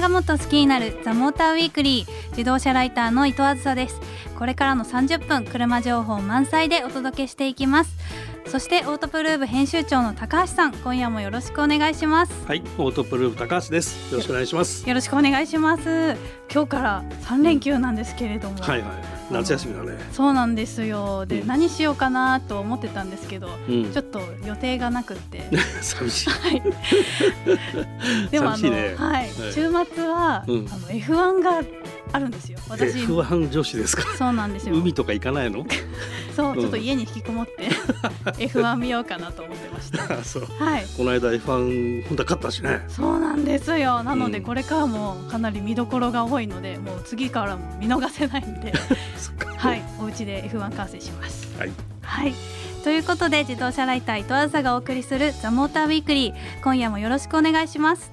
がもっと好きになるザモーターウィークリー自動車ライターの伊藤梓ですこれからの30分車情報満載でお届けしていきますそしてオートプルーブ編集長の高橋さん今夜もよろしくお願いしますはいオートプルーブ高橋ですよろしくお願いしますよろしくお願いします今日から3連休なんですけれども、はいはいはい夏休みだねそうなんですよで、うん、何しようかなと思ってたんですけど、うん、ちょっと予定がなくて 寂しい、はい、でもあの、ね、はい、週末は、うん、あの F1 があるんですよ私 F1 女子ですかそうなんですよ海とか行かないのそう、うん、ちょっと家に引きこもって F1 見ようかなと思ってました はい、この間 F1 本当は勝ったしねそうなんですよなのでこれからもかなり見どころが多いので、もう次からも見逃せないんで はいお家で F1 完成しますはい、はいということで自動車ライター伊藤朝がお送りする「ザ・モーター・ウィークリー」今夜もよろしくお願いします。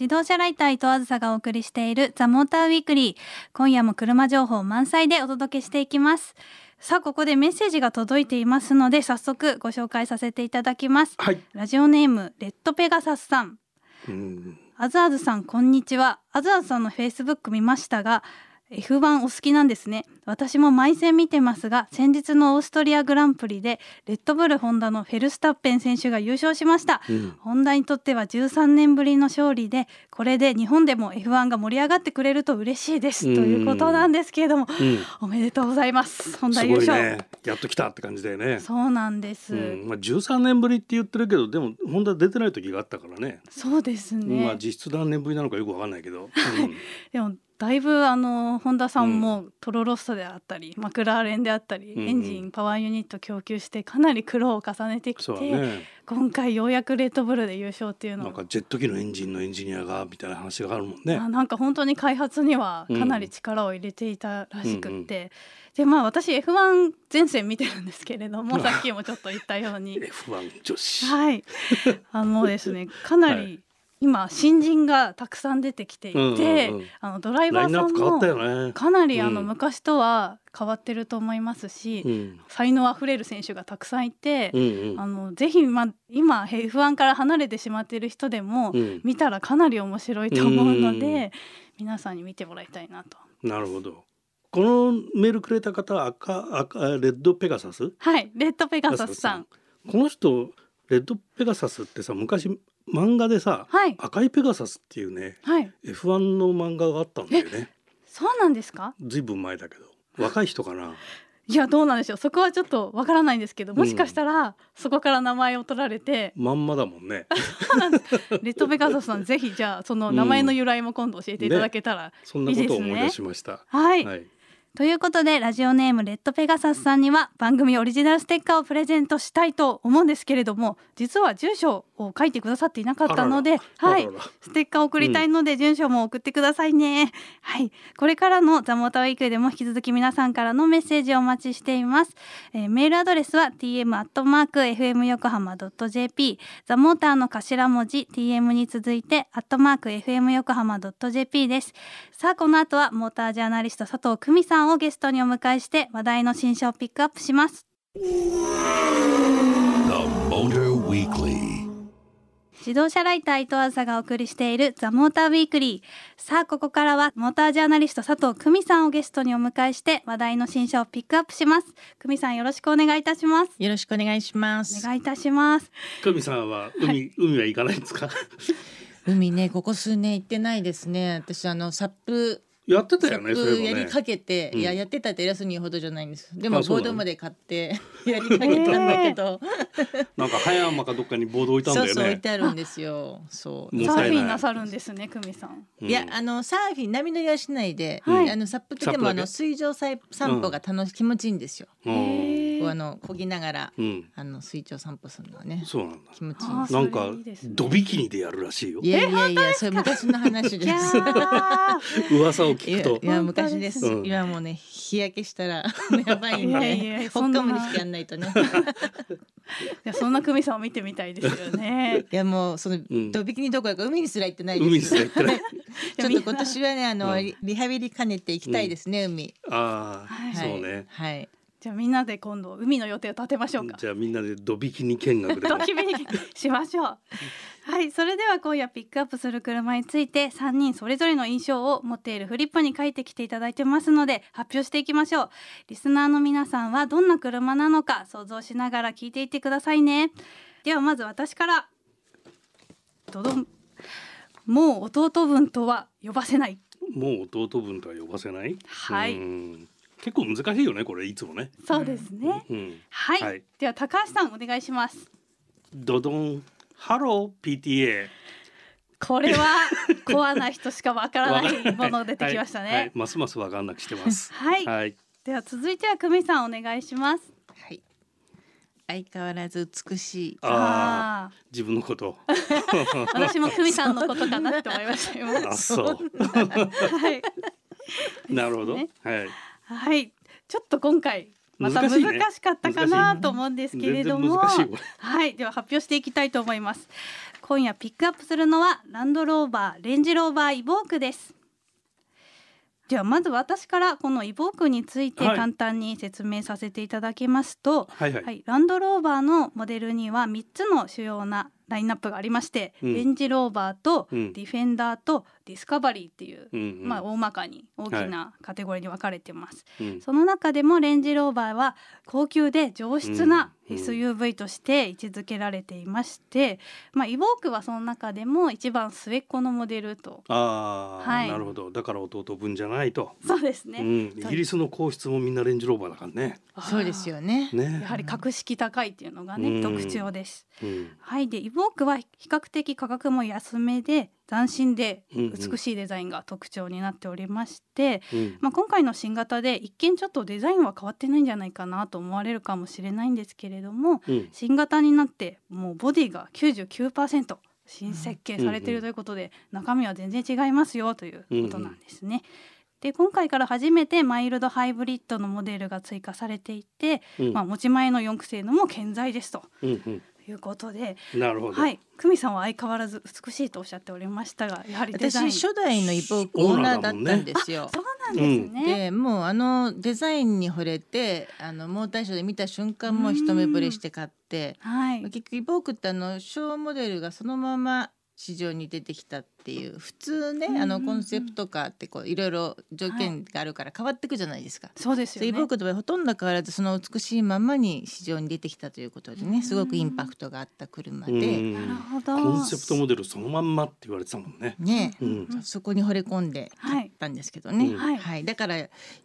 自動車ライター伊藤あずさがお送りしているザ・モーターウィークリー今夜も車情報満載でお届けしていきますさあここでメッセージが届いていますので早速ご紹介させていただきます、はい、ラジオネームレッドペガサスさんあずあずさんこんにちはあずあずさんのフェイスブック見ましたが F1 お好きなんですね私も毎戦見てますが先日のオーストリアグランプリでレッドブルホンダのフェルスタッペン選手が優勝しました、うん、ホンダにとっては13年ぶりの勝利でこれで日本でも F1 が盛り上がってくれると嬉しいですということなんですけれども、うん、おめでとうございますホンダ優勝、ね、やっと来たって感じだよねそうなんです、うん、まあ13年ぶりって言ってるけどでもホンダ出てない時があったからねそうですねまあ実質何年ぶりなのかよくわかんないけど、でもだいぶあの本田さんもトロロッサであったり、うん、マクラーレンであったり、うんうん、エンジンパワーユニット供給してかなり苦労を重ねてきて、ね、今回ようやくレッドブルで優勝っていうのなんかジェット機のエンジンのエンジニアがみたいな話があるもんねなんか本当に開発にはかなり力を入れていたらしくって、うんうん、でまあ私 F1 前線見てるんですけれども さっきもちょっと言ったように F1 女子はいあのですねかなり、はい今新人がたくさん出てきていて、あのドライバーさんもかなりあの昔とは変わってると思いますし、うん、才能あふれる選手がたくさんいて、うんうん、あのぜひ、ま、今不安から離れてしまっている人でも、見たらかなり面白いと思うので、皆さんに見てもらいたいなと。なるほどこのメールくれた方は赤赤レッドペガサスはいレッドペガサスさんこの人レッドペガサスってさ昔漫画でさ、はい、赤いペガサスっていうね、はい、F1 の漫画があったんだよね。そうなんですか？ずいぶん前だけど、若い人かな。いやどうなんでしょうそこはちょっとわからないんですけどもしかしたらそこから名前を取られて、うん、まんまだもんねレッドベガサスさんぜひじゃあその名前の由来も今度教えていただけたらいいですね、そんなことを思い出しました、はい、はいということでラジオネームレッドペガサスさんには番組オリジナルステッカーをプレゼントしたいと思うんですけれども実は住所を書いてくださっていなかったのではいステッカーを送りたいので住所も送ってくださいね、うん、はいこれからのザモータウィークでも引き続き皆さんからのメッセージをお待ちしています、えー、メールアドレスは tm アットマーク fm 横浜ドット .jp ザモーターの頭文字 tm に続いてアットマーク fm 横浜ドット .jp ですさあこの後はモータージャーナリスト佐藤久美さんんをゲストにお迎えして話題の新書をピックアップします。自動車ライター伊藤梓がお送りしているザ・モーター・ウィークリー。さあ、ここからはモータージャーナリスト佐藤久美さんをゲストにお迎えして話題の新書をピックアップします。久美さんよろしくお願いいたします。よろしくお願いします。お願いいたします。久美さんは海、はい、海は行かないんですか 海ねここ数年行ってないですね私あのサップやってたよねそやりかけて、いややってたって偉そうに言うほどじゃないんですでもあボードまで買って やりかけたんだけど、なんか早山かどっかにボード置いたんそだうよそう置いてあるんですよそうサーフィンなさるんですね、久美さん。うんいやあのサーフィン波乗りはしないで、はいあのサップ着てもあの水上さい散歩が楽し、気持ちいいんですよ。うんこあの漕ぎながら、うん、あの水中散歩するのはねそうなんだ気持ちいいなんかドビキニでやるらしいよいやいやいやそれ昔の話です噂を聞くといや昔です、うん、今もうね日焼けしたら やばいんで、ね、ホッカムにしてやんないとねいやそんな久美 さんを見てみたいですよね いやもうその、ドビキニどころか海にすら行ってないです海にすら行ってない。ちょっと今年はねあの、リハビリ兼ねて行きたいですね、海ああ、はい、そうねはいじゃあみんなで今度海の予定を立てましょうか。じゃあみんなでドビキニ見学ドビキニしましょう。はい、それでは今夜ピックアップする車について3人それぞれの印象を持っているフリップに書いてきていただいてますので発表していきましょう。リスナーの皆さんはどんな車なのか想像しながら聞いていってくださいね。ではまず私から。どどん。もう弟分とは呼ばせない。もう弟分とは呼ばせない。はい。うん結構難しいよねこれいつもねそうですね、うん、はい、はい、では高橋さんお願いしますドドンハロー PTA これはコアな人しかわからない もの出てきましたねはいはい、ますますわかんなくしてます はい、では続いては久美さんお願いしますはい相変わらず美しい。ああ、自分のこと。私も久美さんのことかなって思いました。あ、そう。はい。なるほど。ね、はい。はいちょっと今回また難しかったかな、ね、と思うんですけれども、はいでは発表していきたいと思います今夜ピックアップするのはランドローバーレンジローバーイボークですではまず私からこのイボークについて簡単に説明させていただきますと、はい、はいはい、ランドローバーのモデルには3つの主要なラインナップがありまして、うん、レンジローバーとディフェンダーとディスカバリーっていう、うんうん、まあ、大まかに大きなカテゴリーに分かれてます、はい、その中でもレンジローバーは高級で上質な SUV として位置づけられていまして、まあ、イヴォークはその中でも一番末っ子のモデルとあ、はい、なるほどだから弟分じゃないとそうですね、うん、イギリスの皇室もみんなレンジローバーだからねそうですよね、ね、やはり格式高いっていうのがね、うん、特徴です、うん、はいでイヴォークは比較的価格も安めで斬新で美しいデザインが特徴になっておりまして、うんまあ、今回の新型で一見ちょっとデザインは変わってないんじゃないかなと思われるかもしれないんですけれども、うん、新型になってもうボディが99%新設計されているということで、中身は全然違いますよということなんですね。で今回から初めてマイルドハイブリッドのモデルが追加されていて、まあ、持ち前の4駆性能も健在ですと。うんうんいうことでなるほど、はい、久美さんは相変わらず美しいとおっしゃっておりましたがやはり私初代のイボーコーナーだったんですよ。そうなんですね、もうあのデザインに惚れてあのモーターショーで見た瞬間も一目惚れして買って、はい、結局イボークってあのショーモデルがそのまま市場に出てきたっていう普通ね、うんうん、あのコンセプトカってこういろいろ条件があるから変わっていくじゃないですか。はい、そうですよ、ね、イボークの場合ほとんど変わらずその美しいままに市場に出てきたということでねすごくインパクトがあった車で、なるほどコンセプトモデルそのまんまって言われてたもんね。ね、うん、そこに惚れ込んで買ったんですけどね、うん、はい、だから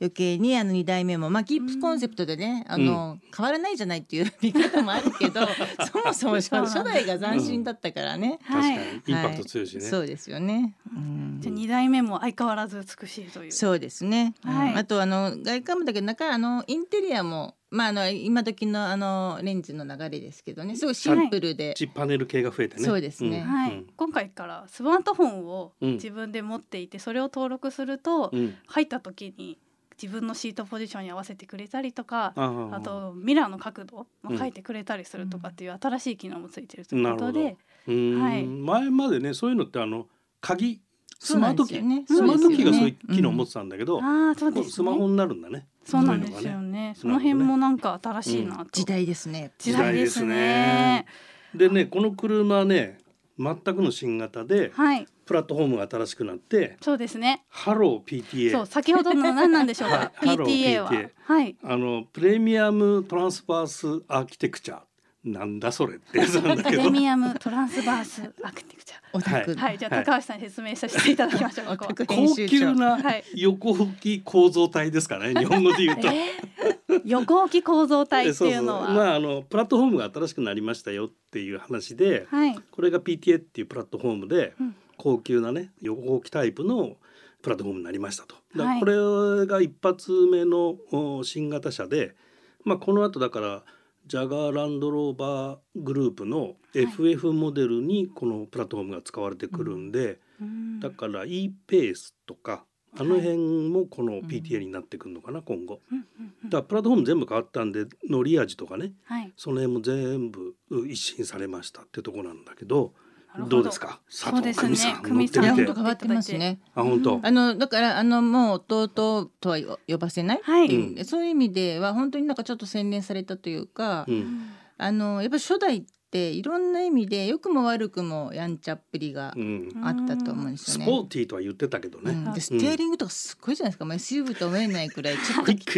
余計にあの2代目も、まあ、ギプスコンセプトでねあの、変わらないじゃないっていう見方もあるけど そもそも初代が斬新だったからね、確かにインパクト強いしね、そうですよね、うん、じゃ2代目も相変わらず美しいというそうですね、はいあとあの外観もだけど中あのインテリアもまああの今時のあのレンズの流れですけどねすごいシンプルで、チパネル系が増えてねそうですね、うんはいうん今回からスマートフォンを自分で持っていて、それを登録すると、うん入った時に自分のシートポジションに合わせてくれたりとかああとミラーの角度も書いてくれたりするとかっていう新しい機能もついてるということで、うんはい前までねそういうのってあの鍵スマート機、ねスマート機がそういう機能を持ってたんだけど、ああそうねスマホになるんだねそうなんですよね。その辺もなんか新しいな、時代ですね。時代ですね。でね、この車ね、全くの新型で、はい、プラットフォームが新しくなってそうですねハロー PTA そう先ほどの何なんでしょうか PTA は、はい、あのプレミアムトランスファースアーキテクチャなんだそれってやつなんだけどミアムトランスバースアクティクチャオタク、はい、はい、じゃあ高橋さんに説明させていただきましょう、こ こ高級な横置き構造体ですかね、日本語で言うと、えー、横置き構造体っていうのはまああのプラットフォームが新しくなりましたよっていう話で、はい、これが PTA っていうプラットフォームで、うん、高級なね横置きタイプのプラットフォームになりましたと。これが一発目の新型車で、まあ、この後だからジャガーランドローバーグループの FF モデルにこのプラットフォームが使われてくるんで、はい、だから e ペースとかあの辺もこの PTA になってくるのかな、今後。だからプラットフォーム全部変わったんで乗り味とかね、はい、その辺も全部一新されましたってとこなんだけど。どうですか。佐藤久美さん。久美さん。変わってますね。あ、本当。あの、だから、あの、もう弟とは呼ばせない。はい。そういう意味では、本当になんかちょっと洗練されたというか。あの、やっぱ初代って、いろんな意味で、良くも悪くも、やんちゃっぷりが。あったと思うんですよね。スポーティーとは言ってたけどね。で、ステアリングとか、すごいじゃないですか。まあ、SUV と思えないくらい、ちょっと。クイッ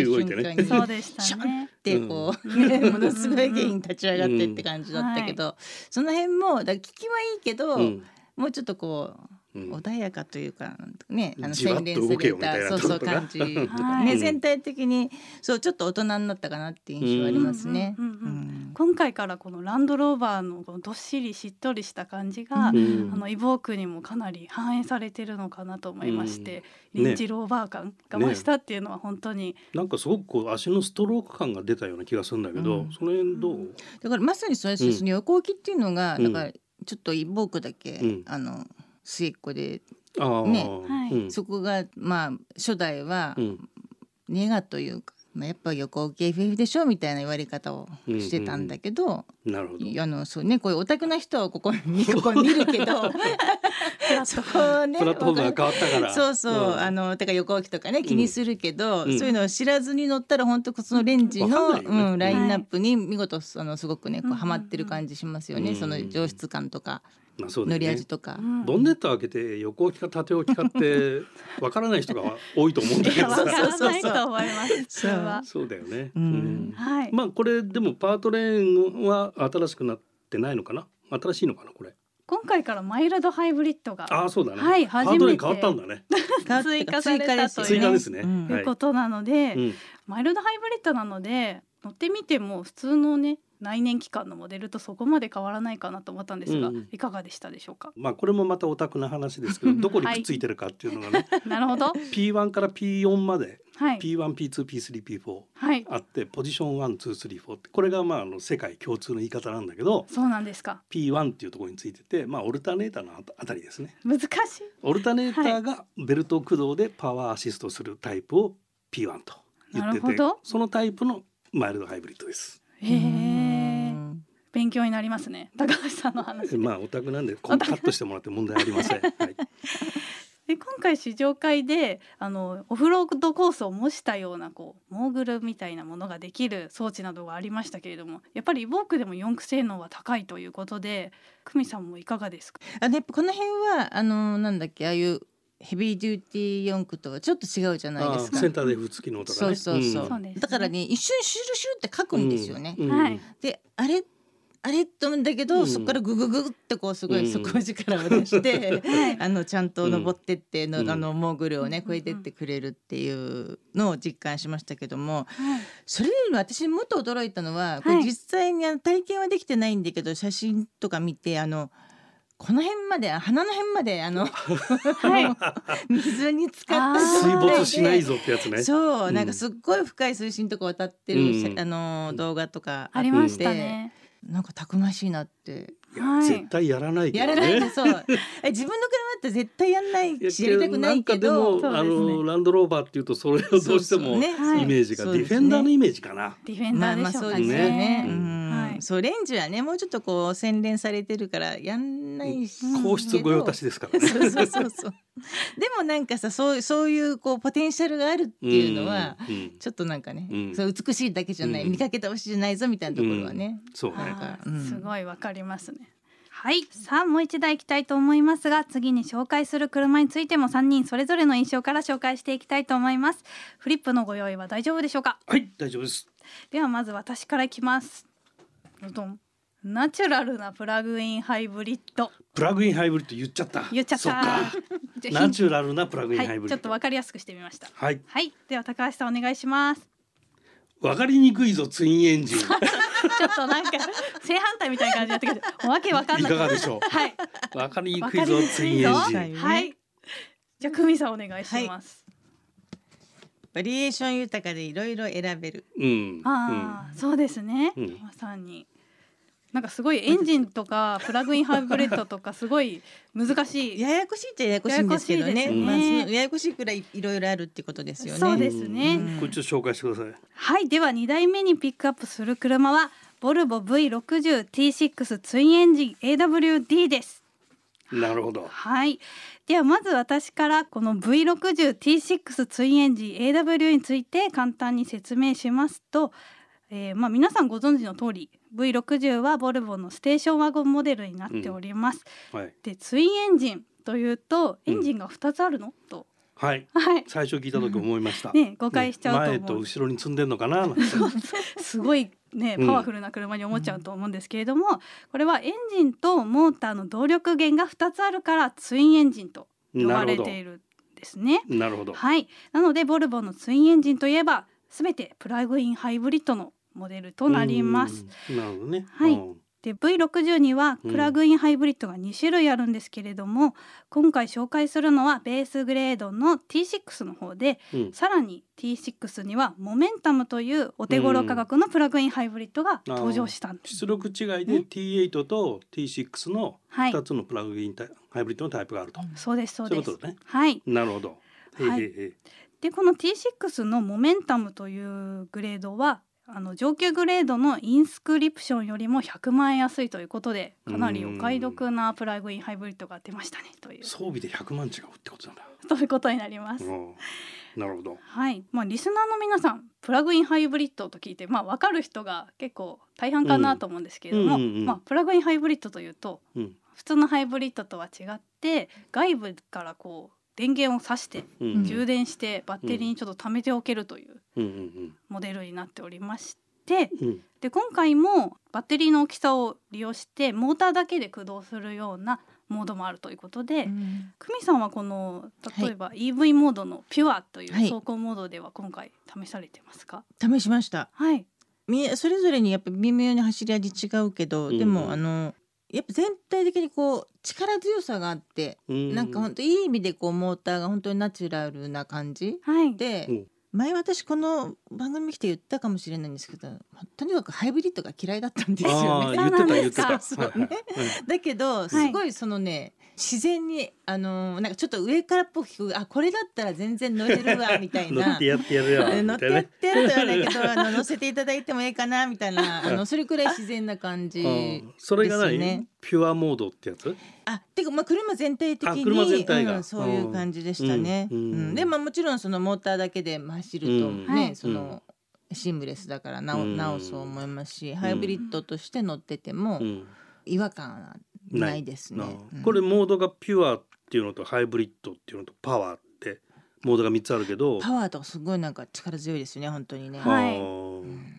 ク動そうでしたね。ってこう、うん、ね、ものすごい芸人立ち上がってって感じだったけど、うん、その辺もだ聞きはいいけど、もうちょっとこう。穏やかというかねあの洗練されたそうそう感じ、とかね全体的にそうちょっと大人になったかなっていう印象ありますね。今回からこのランドローバーのこのどっしりしっとりした感じが、うん、あのイボークにもかなり反映されてるのかなと思いまして、うんね、リンチローバー感が増したっていうのは本当に、ね、なんかすごくこう足のストローク感が出たような気がするんだけど、うん、その辺どうだからまさにそれ、その横置きっていうのがだからちょっとイボークだけ、あの末っ子でね、はい、そこがまあ初代はネガというかまあ、やっぱ横受け FF でしょみたいな言われ方をしてたんだけど、うんうん、なるほどあのそうねこういうオタクな人はここにここ見るけどそうねプラットフォームが変わったからそうそう、うん、あのだから横置きとかね気にするけど、うん、そういうのを知らずに乗ったら本当そのレンジの、ね、うん、ラインナップに見事そのすごくねこうはまってる感じしますよね、その上質感とか。まあそうね、塗り味とか、ボンネット開けて横置きか縦置きかって わからない人が多いと思うんだけどかさそうだよね、うんはい、まあこれでもパートレーンは新しくなってないのかな新しいのかなこれ今回からマイルドハイブリッドがあそうだねはい初めて変わったんだね追加されたというですね、いうことなので、うん、マイルドハイブリッドなので乗ってみても普通のね内燃機関のモデルとそこまで変わらないかなと思ったんですが、うんいかがでしたでしょうか。まあこれもまたオタクな話ですけど、どこにくっついてるかっていうのがね。はい、なるほど。P1 から P4 まで、はい、P1、P2、P3、P4、はい、あってポジション1、2、3、4ってこれがまああの世界共通の言い方なんだけど、そうなんですか。P1 っていうところについてて、まあオルタネーターのあたりですね。難しい。オルタネーターがベルト駆動でパワーアシストするタイプを P1 と言ってて、そのタイプのマイルドハイブリッドです。へえ。勉強になりますね高橋さんの話まあオタクなんでカットしてもらって問題ありません、はい、で今回試乗会であのオフロードコースを模したようなこうモーグルみたいなものができる装置などがありましたけれどもやっぱりボークでも四駆性能は高いということで久美さんもいかがですかあでこの辺はあのなんだっけああいうヘビーデューティー四駆とはちょっと違うじゃないですか。センターで付付きのとか、ね、そうそうそう。うん、だからね一瞬シュルシュルって書くんですよね。うんうん、であれあれと思うんだけど、うん、そこからグググってこうすごい底力を出して、う ん、あのちゃんと登ってっての、うん、あのモーグルをね越えてってくれるっていうのを実感しましたけども、それよりも私もっと驚いたのは、これ実際に体験はできてないんだけど写真とか見てあの。この辺まで鼻の辺まであの、はい、水に浸かった水没しないぞってやつね。そう、なんかすっごい深い水深とか渡ってる、あの動画とかありましたね。なんかたくましいなって。いや、はい、絶対やらないけど、ね、やらないそう。え自分のった絶対やんないしやりたくないけどあのランドローバーっていうとそれをどうしてもイメージがディフェンダーのイメージかな。ディフェンダーでしょうね。そうレンジはねもうちょっとこう洗練されてるからやんないし。皇室御用達ですからね。そうそうそう。でもなんかさそうそういうこうポテンシャルがあるっていうのは、ちょっとなんかね、そう美しいだけじゃない、見かけ倒しじゃないぞみたいなところはね。そうね。すごいわかりますね。はいさあもう一台いきたいと思いますが次に紹介する車についても3人それぞれの印象から紹介していきたいと思いますフリップのご用意は大丈夫でしょうかはい大丈夫ですではまず私からいきますどんナチュラルなプラグインハイブリッドプラグインハイブリッド言っちゃった言っちゃった ナチュラルなプラグインハイブリッド、はい、ちょっとわかりやすくしてみましたはい、はい、では高橋さんお願いします分かりにくいぞツインエンジン ちょっとなんか正反対みたいな感じだったけどわけわかんないいかがでしょうはい分かりにくいぞツインエンジンはいじゃあ久美さんお願いします、はい、バリエーション豊かでいろいろ選べるうんああ、うん、そうですね、うん、まさになんかすごいエンジンとか プラグインハイブレッドとかすごい難しいややこしいっちゃややこしいんですけどねやや,、まあ、ややこしいくらいいろいろあるってことですよねそうですねこっち紹介してくださいはいでは2台目にピックアップする車はボルボ V60T6 ツインエンジン AWD ですなるほどはいではまず私からこの V60T6 ツインエンジン AW について簡単に説明しますと、えー、まあ皆さんご存知の通り V60 はボルボのステーションワゴンモデルになっております。うんはい、でツインエンジンというとエンジンが2つあるの、うん、とはい、はい、最初聞いた時思いました。ね、誤解しちゃうと、ね、前と後ろに積んでんのかな すごいね、パワフルな車に思っちゃうと思うんですけれども、うん、これはエンジンとモーターの動力源が2つあるからツインエンジンと呼ばれているですね。なるほど。はい。なのでボルボのツインエンジンといえば、すべてプラグインハイブリッドのモデルとなります。なるほどね、はい、で V60 にはプラグインハイブリッドが2種類あるんですけれども、うん、今回紹介するのはベースグレードの T6 の方で、うん、さらに T6 にはモメンタムというお手頃価格のプラグインハイブリッドが登場したんです、出力違いで T8 と T6 の2つのプラグインハイブリッドのタイプがあると、そうですそうです、ね、はいなるほどはい、でこの T6 のモメンタムというグレードはあの上級グレードのインスクリプションよりも100万円安いということでかなりお買い得なプラグインハイブリッドが出ましたねという装備で100万違うってことなんだということになりますなるほどはいまあリスナーの皆さんプラグインハイブリッドと聞いてまあ分かる人が結構大半かなと思うんですけれどもまあプラグインハイブリッドというと、うん、普通のハイブリッドとは違って外部からこう電源を挿して、充電してバッテリーにちょっと貯めておけるというモデルになっておりまして、で今回もバッテリーの大きさを利用してモーターだけで駆動するようなモードもあるということで、うん、久美さんはこの例えば EV モードのピュアという走行モードでは今回試されてますか、はい、試しました、はい、それぞれにやっぱ微妙に走り味違うけど、うん、でもあのやっぱ全体的にこう力強さがあって、うん、なんか本当いい意味でこうモーターが本当にナチュラルな感じ、はい、で前私この番組来て言ったかもしれないんですけどとにかくハイブリッドが嫌いだったんですよね。だけどすごいそのね、自然にあのー、なんかちょっと上からっぽく聞くあこれだったら全然乗れるわ みたいな乗ってやってやるよ乗ってやってやるとはないけどあの乗せていただいてもいいかなみたいな あのそれくらい自然な感じ、ね、それが何ピュアモードってやつあてかまあ車全体的に車全体が、うん、そういう感じでしたね、うんうん、でまあもちろんそのモーターだけで走るとね、その、シームレスだからなお、うん、そう思いますし、ハイブリッドとして乗ってても違和感はないですね、これモードがピュアっていうのとハイブリッドっていうのとパワーってモードが3つあるけどパワーとかすごいなんか力強いですよね本当にねはい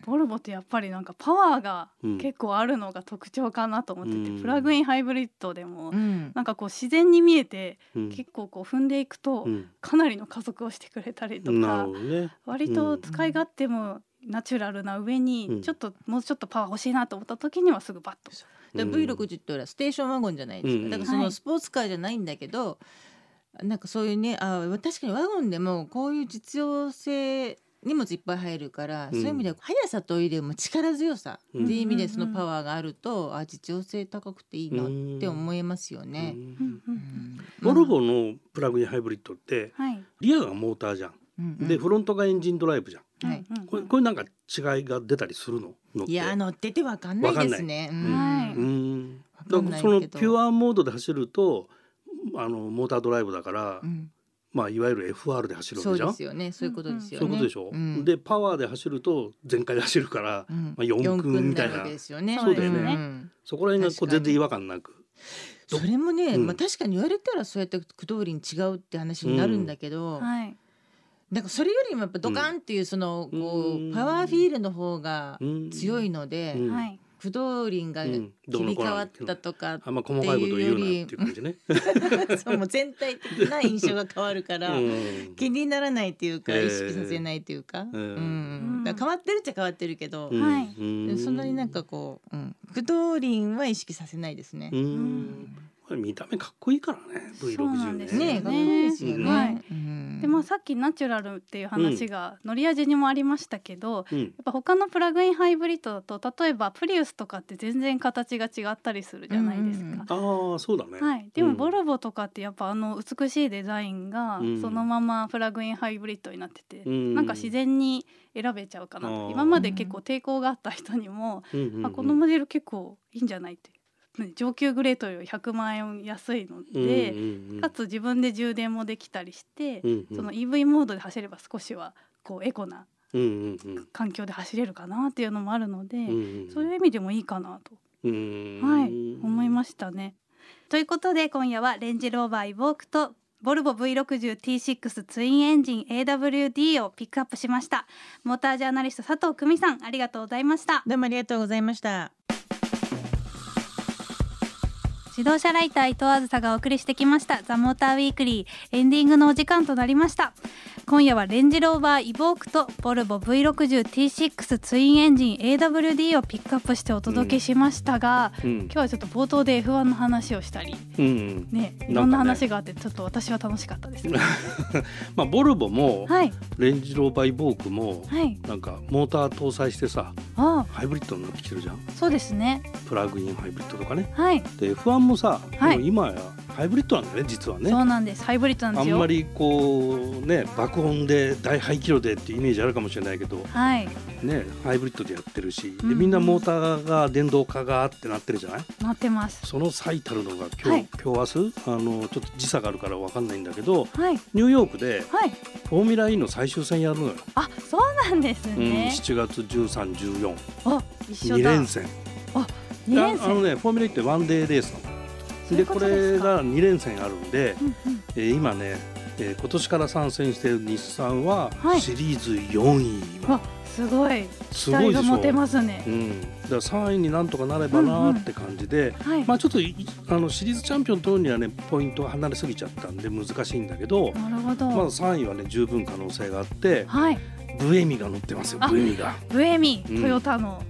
ボルボってやっぱりなんかパワーが結構あるのが特徴かなと思ってて、うん、プラグインハイブリッドでもなんかこう自然に見えて結構こう踏んでいくとかなりの加速をしてくれたりとか、ね、割と使い勝手もナチュラルな上にちょっともうちょっとパワー欲しいなと思った時にはすぐバッとだ V60 ってほらステーションワゴンじゃないですか、だからそのスポーツカーじゃないんだけど、はい、なんかそういうねあ確かにワゴンでもこういう実用性荷物いっぱい入るから、うん、そういう意味では速さというも力強さっていう意味でそのパワーがあると、あ実用性高くていいなって思いますよね。ボルボのプラグインハイブリッドって、はい、リアがモーターじゃん、うんうん、でフロントがエンジンドライブじゃん。はい、これこれなんか違いが出たりするのいや乗っててわかんないですね。はい。うん。だからそのピュアモードで走るとあのモータードライブだから、うん、まあいわゆる FR で走るわけじゃん。そうですよね。そういうことですよね。そういうことでしょ。うん、でパワーで走ると全開で走るから、うん、まあ四駆みたいな。そうだよね。うん、そこら辺がこう全然違和感なく。それもね、まあ確かに言われたらそうやって句通りに違うって話になるんだけど。はい。なんかそれよりもやっぱドカンっていうそのこうパワーフィールの方が強いので、不動林が切り替わったとかっていうより、そうもう全体的な印象が変わるから、気にならないっていうか意識させないっていうか、うん変わってるっちゃ変わってるけど、はい、そんなになんかこう、うん、不動林は意識させないですね。うん見た目かっこいいからね V60 ね。ですよね。ねい、でまあさっきナチュラルっていう話が乗り味にもありましたけど、うん、やっぱ他のプラグインハイブリッドだと例えばプリウスとかって全然形が違ったりするじゃないですか。うんうん、あそうだね、はい、でもボルボとかってやっぱあの美しいデザインがそのままプラグインハイブリッドになってて、うん、なんか自然に選べちゃうかなと今まで結構抵抗があった人にも、うんうんうん、あこのモデル結構いいんじゃないって 上級グレートより100万円安いので、かつ自分で充電もできたりして、その EV モードで走れば少しはこうエコな環境で走れるかなっていうのもあるので、そういう意味でもいいかなと、はい、思いましたね。ということで今夜はレンジローバーイボークとボルボ V60T6 ツインエンジン AWD をピックアップしましたモータージャーナリスト佐藤久美さんありがとうございましたどうもありがとうございました自動車ライター伊藤あずさがお送りしてきましたザモーターウィークリーエンディングのお時間となりました今夜はレンジローバーイボークとボルボ V60T6 ツインエンジン AWD をピックアップしてお届けしましたが、うん今日はちょっと冒頭で F1 の話をしたり、うん、ね、いろんな話があってちょっと私は楽しかったです、ね、まあボルボも、はい、レンジローバーイボークも、はい、なんかモーター搭載してさハイブリッドになってきてるじゃんそうですねプラグインハイブリッドとかね、はい、で F1 もさ、はい、今やハイブリッドなんだね実はねそうなんですハイブリッドなんですよあんまりこうね爆録音で大排気量でっていうイメージあるかもしれないけど、はいね、ハイブリッドでやってるし、うん、でみんなモーターが電動化がってなってるじゃないなってますその最たるのが今日はい、今日明日あのちょっと時差があるから分かんないんだけど、はい、ニューヨークで、はい、フォーミュラー E の最終戦やるのよ。あそうなんですね、うん、7月13、14あ2連戦あ2連戦あのねフォーミュラー E ってワンデーレースなの。でこれが2連戦あるんで、うんうん、えー、今ねえー、今年から参戦している日産はシリーズ4位、はい、すごい期待が持てますね。すうん、だから3位になんとかなればなって感じで、うんうんはい、まあちょっとあのシリーズチャンピオン取るにはねポイントが離れすぎちゃったんで難しいんだけど、なるほど。まず3位はね十分可能性があって、はい、ブエミが乗ってますよ。ブエミが。ブエミ、トヨタの。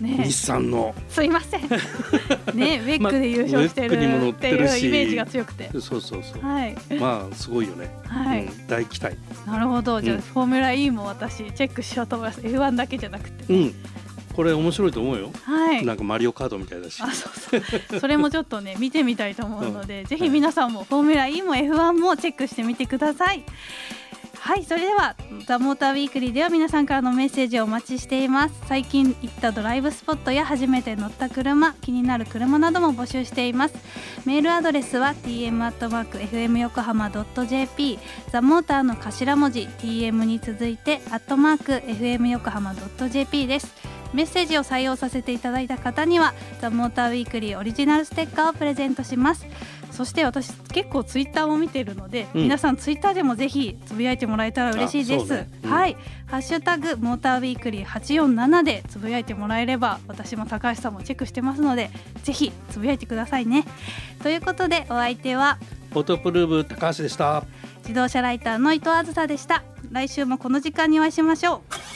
ね、日産のすいませんね ウェックで優勝してる、っていうイメージが強くて、まあ、そうそうそう、はい、まあすごいよね、はい、うん、大期待なるほどじゃあ、うん、フォーミュラ E も私チェックしようと思います F1 だけじゃなくて、うんこれ面白いと思うよ、はい、なんかマリオカードみたいだしあそうそうそれもちょっとね 見てみたいと思うので、うん、ぜひ皆さんもフォーミュラ E も F1 もチェックしてみてくださいはいそれでは「ザ・モーター・ウィークリー」では皆さんからのメッセージをお待ちしています最近行ったドライブスポットや初めて乗った車気になる車なども募集していますメールアドレスは tm.fmyokohama.jp ザ・モーターの頭文字 tm に続いて「@fmyokohama.jp」ですメッセージを採用させていただいた方には「ザ・モーター・ウィークリー」オリジナルステッカーをプレゼントしますそして私結構ツイッターを見てるので、うん、皆さんツイッターでもぜひつぶやいてもらえたら嬉しいです、ねうん、はいハッシュタグモーターウィークリー847でつぶやいてもらえれば私も高橋さんもチェックしてますのでぜひつぶやいてくださいねということでお相手はフォトプルーブ高橋でした自動車ライターの伊藤あずさでした来週もこの時間にお会いしましょう